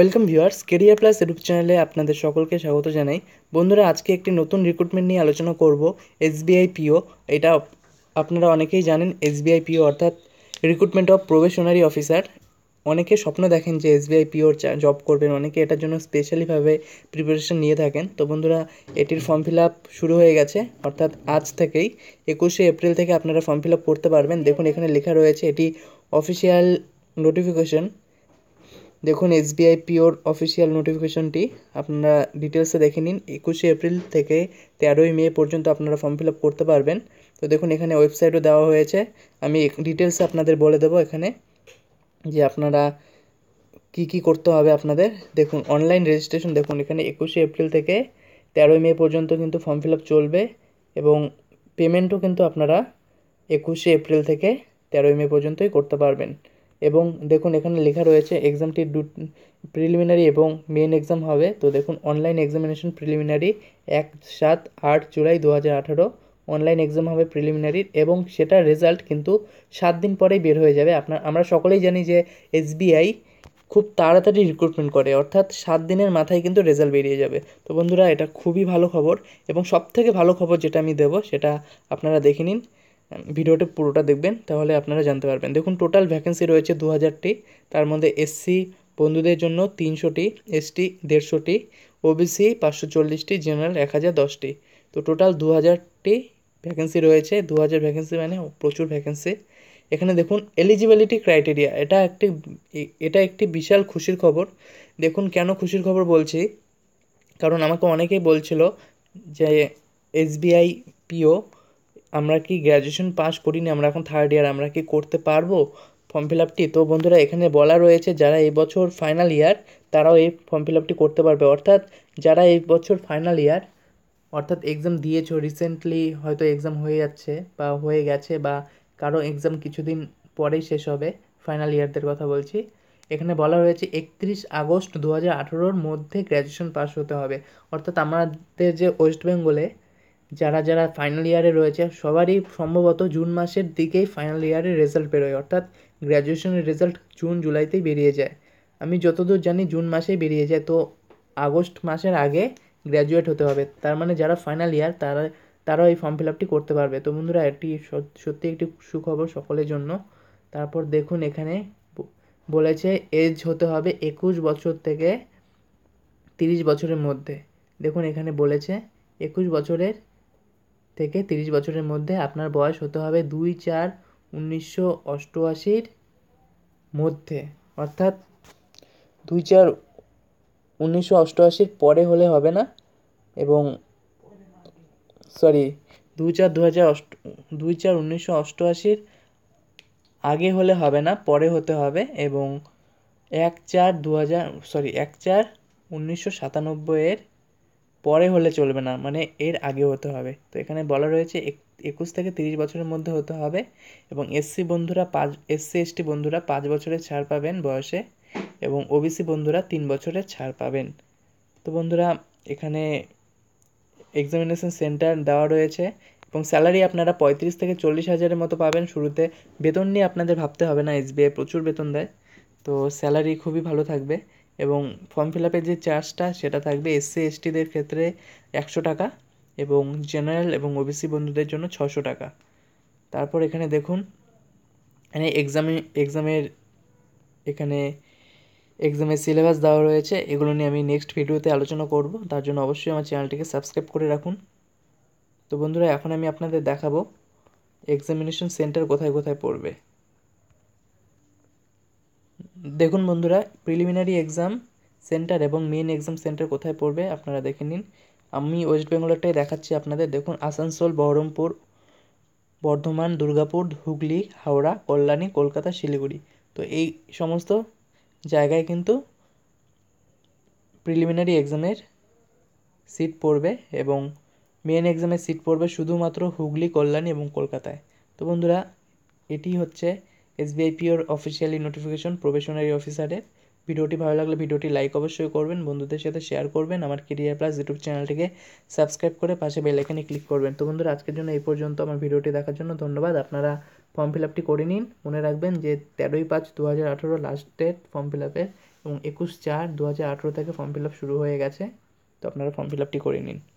welcome viewers career plus YouTube চ্যানেলে আপনাদের সকলকে স্বাগত জানাই বন্ধুরা আজকে একটি নতুন রিক্রুটমেন্ট নিয়ে আলোচনা করব এসবিআই পিও এটা আপনারা অনেকেই জানেন এসবিআই পিও অর্থাৎ রিক্রুটমেন্ট অফ প্রবেশনারি অফিসার অনেকে স্বপ্ন দেখেন যে এসবিআই পিওর জব করবেন অনেকে এটার জন্য স্পেশালিভাবে প্রিপারেশন নিয়ে থাকেন তো বন্ধুরা এটির ফর্ম ফিল আপ শুরু হয়ে গেছে অর্থাৎ আজ থেকেই একুশে এপ্রিল থেকে আপনারা ফর্ম ফিল আপ করতে পারবেন দেখুন এখানে লেখা রয়েছে এটি অফিসিয়াল নোটিফিকেশন দেখুন এসবিআই পিওর অফিসিয়াল নোটিফিকেশনটি আপনারা ডিটেলসে দেখে নিন একুশে এপ্রিল থেকে তেরোই মে পর্যন্ত আপনারা ফর্ম ফিল আপ করতে পারবেন তো দেখুন এখানে ওয়েবসাইটও দেওয়া হয়েছে আমি ডিটেলসে আপনাদের বলে দেবো এখানে যে আপনারা কি কি করতে হবে আপনাদের দেখুন অনলাইন রেজিস্ট্রেশন দেখুন এখানে একুশে এপ্রিল থেকে তেরোই মে পর্যন্ত কিন্তু ফর্ম ফিল আপ চলবে এবং পেমেন্টও কিন্তু আপনারা একুশে এপ্রিল থেকে তেরোই মে পর্যন্তই করতে পারবেন এবং দেখুন এখানে লেখা রয়েছে এক্সামটি দু প্রিলিমিনারি এবং মেন এক্সাম হবে তো দেখুন অনলাইন এক্সামিনেশন প্রিলিমিনারি এক সাত আট জুলাই দু হাজার আঠারো অনলাইন এক্সাম হবে প্রিলিমিনারির এবং সেটার রেজাল্ট কিন্তু সাত দিন পরেই বের হয়ে যাবে আপনার আমরা সকলেই জানি যে এসবিআই খুব তাড়াতাড়ি রিক্রুটমেন্ট করে অর্থাৎ সাত দিনের মাথায় কিন্তু রেজাল্ট বেরিয়ে যাবে তো বন্ধুরা এটা খুবই ভালো খবর এবং সবথেকে ভালো খবর যেটা আমি দেবো সেটা আপনারা দেখে নিন ভিডিওটি পুরোটা দেখবেন তাহলে আপনারা জানতে পারবেন দেখুন টোটাল ভ্যাকেন্সি রয়েছে দু হাজারটি তার মধ্যে এসসি বন্ধুদের জন্য তিনশোটি এসটি দেড়শোটি ওবিসি পাঁচশো চল্লিশটি জেনারেল এক হাজার দশটি তো টোটাল দু হাজারটি ভ্যাকেন্সি রয়েছে দু হাজার ভ্যাকেন্সি মানে প্রচুর ভ্যাকেন্সি এখানে দেখুন এলিজিবিলিটি ক্রাইটেরিয়া এটা একটি এটা একটি বিশাল খুশির খবর দেখুন কেন খুশির খবর বলছি কারণ আমাকে অনেকেই বলছিল যে এসবিআই পিও আমরা কি গ্র্যাজুয়েশন পাস করিনি আমরা এখন থার্ড ইয়ার আমরা কি করতে পারবো ফর্ম ফিল আপটি তো বন্ধুরা এখানে বলা রয়েছে যারা এই বছর ফাইনাল ইয়ার তারাও এই ফর্ম ফিল আপটি করতে পারবে অর্থাৎ যারা এই বছর ফাইনাল ইয়ার অর্থাৎ এক্সাম দিয়েছো রিসেন্টলি হয়তো এক্সাম হয়ে যাচ্ছে বা হয়ে গেছে বা কারো এক্সাম কিছুদিন পরেই শেষ হবে ফাইনাল ইয়ারদের কথা বলছি এখানে বলা হয়েছে একত্রিশ আগস্ট দু হাজার আঠেরোর মধ্যে গ্র্যাজুয়েশন পাস হতে হবে অর্থাৎ আমাদের যে ওয়েস্ট বেঙ্গলে যারা যারা ফাইনাল ইয়ারে রয়েছে সবারই সম্ভবত জুন মাসের দিকেই ফাইনাল ইয়ারের রেজাল্ট বেরোয় অর্থাৎ গ্র্যাজুয়েশনের রেজাল্ট জুন জুলাইতেই বেরিয়ে যায় আমি যতদূর জানি জুন মাসেই বেরিয়ে যায় তো আগস্ট মাসের আগে গ্র্যাজুয়েট হতে হবে তার মানে যারা ফাইনাল ইয়ার তারা তারাও এই ফর্ম ফিল আপটি করতে পারবে তো বন্ধুরা একটি সত্যি একটি সুখবর সকলের জন্য তারপর দেখুন এখানে বলেছে এজ হতে হবে একুশ বছর থেকে তিরিশ বছরের মধ্যে দেখুন এখানে বলেছে একুশ বছরের থেকে তিরিশ বছরের মধ্যে আপনার বয়স হতে হবে দুই চার উনিশশো অষ্টআশির মধ্যে অর্থাৎ দুই চার উনিশশো অষ্টআশির পরে হলে হবে না এবং সরি দুই চার দু হাজার অষ্ট দুই চার উনিশশো অষ্টআশির আগে হলে হবে না পরে হতে হবে এবং এক চার দু হাজার সরি এক চার উনিশশো সাতানব্বইয়ের পরে হলে চলবে না মানে এর আগে হতে হবে তো এখানে বলা রয়েছে একুশ থেকে তিরিশ বছরের মধ্যে হতে হবে এবং এসসি বন্ধুরা পাঁচ এসসি এসটি বন্ধুরা পাঁচ বছরের ছাড় পাবেন বয়সে এবং ওবিসি বন্ধুরা তিন বছরের ছাড় পাবেন তো বন্ধুরা এখানে এক্সামিনেশন সেন্টার দেওয়া রয়েছে এবং স্যালারি আপনারা পঁয়ত্রিশ থেকে চল্লিশ হাজারের মতো পাবেন শুরুতে বেতন নিয়ে আপনাদের ভাবতে হবে না এসবিআই প্রচুর বেতন দেয় তো স্যালারি খুবই ভালো থাকবে এবং ফর্ম ফিল আপের যে চার্জটা সেটা থাকবে এসসি এসটিদের ক্ষেত্রে একশো টাকা এবং জেনারেল এবং ওবিসি বন্ধুদের জন্য ছশো টাকা তারপর এখানে দেখুন এখানে এক্সামে এক্সামের এখানে এক্সামের সিলেবাস দেওয়া রয়েছে এগুলো নিয়ে আমি নেক্সট ভিডিওতে আলোচনা করব তার জন্য অবশ্যই আমার চ্যানেলটিকে সাবস্ক্রাইব করে রাখুন তো বন্ধুরা এখন আমি আপনাদের দেখাবো এক্সামিনেশন সেন্টার কোথায় কোথায় পড়বে দেখুন বন্ধুরা প্রিলিমিনারি এক্সাম সেন্টার এবং মেন এক্সাম সেন্টার কোথায় পড়বে আপনারা দেখে নিন আমি ওয়েস্ট বেঙ্গলটাই দেখাচ্ছি আপনাদের দেখুন আসানসোল বহরমপুর বর্ধমান দুর্গাপুর হুগলি হাওড়া কল্যাণী কলকাতা শিলিগুড়ি তো এই সমস্ত জায়গায় কিন্তু প্রিলিমিনারি এক্সামের সিট পড়বে এবং মেন এক্সামের সিট পড়বে শুধুমাত্র হুগলি কল্যাণী এবং কলকাতায় তো বন্ধুরা এটি হচ্ছে এসবিআই পিওর অফিসিয়ালি নোটিফিকেশন প্রবেশনারি অফিসারের ভিডিওটি ভালো লাগলে ভিডিওটি লাইক অবশ্যই করবেন বন্ধুদের সাথে শেয়ার করবেন আমার কেরিয়ার প্লাস ইউটিউব চ্যানেলটিকে সাবস্ক্রাইব করে পাশে বেল আইকনে ক্লিক করবেন তো বন্ধুরা আজকের জন্য এই পর্যন্ত আমার ভিডিওটি দেখার জন্য ধন্যবাদ আপনারা ফর্ম ফিল আপটি করে নিন মনে রাখবেন যে তেরোই পাঁচ দু হাজার আঠেরো লাস্ট ডেট ফর্ম ফিল আপের এবং একুশ চার দু হাজার আঠেরো থেকে ফর্ম ফিল আপ শুরু হয়ে গেছে তো আপনারা ফর্ম ফিল আপটি করে নিন